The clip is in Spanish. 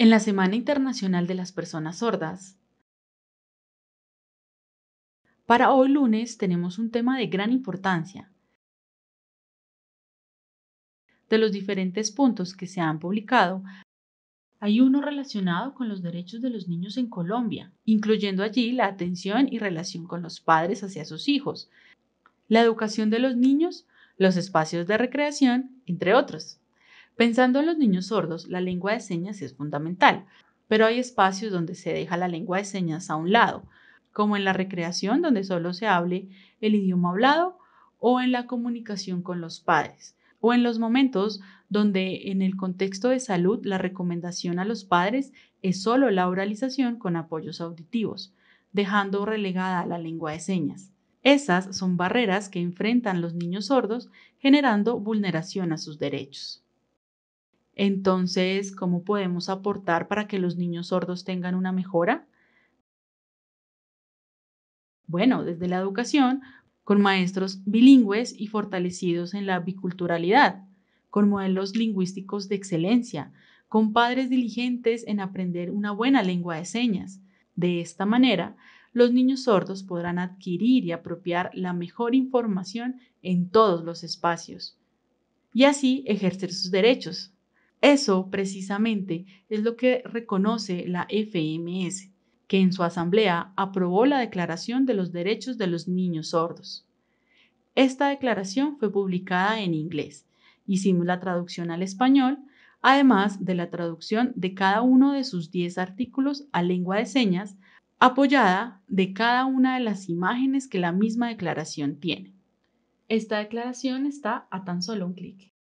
En la Semana Internacional de las Personas Sordas, para hoy lunes tenemos un tema de gran importancia. De los diferentes puntos que se han publicado, hay uno relacionado con los derechos de los niños en Colombia, incluyendo allí la atención y relación con los padres hacia sus hijos, la educación de los niños, los espacios de recreación, entre otros. Pensando en los niños sordos, la lengua de señas es fundamental, pero hay espacios donde se deja la lengua de señas a un lado, como en la recreación donde solo se hable el idioma hablado o en la comunicación con los padres, o en los momentos donde en el contexto de salud la recomendación a los padres es solo la oralización con apoyos auditivos, dejando relegada la lengua de señas. Esas son barreras que enfrentan los niños sordos generando vulneración a sus derechos. Entonces, ¿cómo podemos aportar para que los niños sordos tengan una mejora? Bueno, desde la educación, con maestros bilingües y fortalecidos en la biculturalidad, con modelos lingüísticos de excelencia, con padres diligentes en aprender una buena lengua de señas. De esta manera, los niños sordos podrán adquirir y apropiar la mejor información en todos los espacios y así ejercer sus derechos, eso precisamente es lo que reconoce la FMS, que en su asamblea aprobó la Declaración de los Derechos de los Niños Sordos. Esta declaración fue publicada en inglés. Hicimos la traducción al español, además de la traducción de cada uno de sus 10 artículos a lengua de señas, apoyada de cada una de las imágenes que la misma declaración tiene. Esta declaración está a tan solo un clic.